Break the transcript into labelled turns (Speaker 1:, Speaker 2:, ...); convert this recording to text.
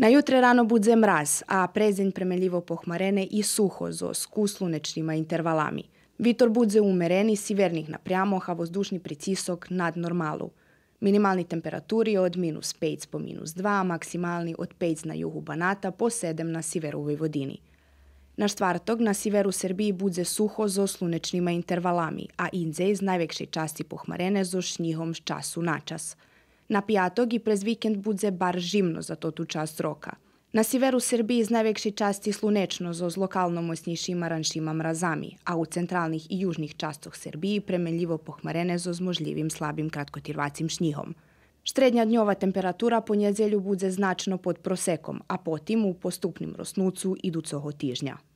Speaker 1: Na jutre rano budze mraz, a prezenj premeljivo pohmarene i suho zo slunečnima intervalami. Vitor budze umereni sivernih naprjamo, a vozdušni pricisok nad normalu. Minimalni temperaturi od minus 5 po minus 2, maksimalni od 5 na juhu Banata po 7 na siveru vodini. Na štvartog na siveru Srbiji budze suho zo slunečnima intervalami, a inze iz najvekšej časti pohmarene zo šnjihom s času na čas. Na pjatog i prez vikend budze bar žimno za totu tu čast roka. Na siveru Srbiji z najvekši časti slunečno zo lokalno mojsnjšima ranšima mrazami, a u centralnih i južnih častoh Srbiji premenljivo pohmarene zo zmožljivim slabim kratkotirvacim šnjihom. Štrednja dnjova temperatura po njezelju budze značno pod prosekom, a potim u postupnim rosnucu iducoho tižnja.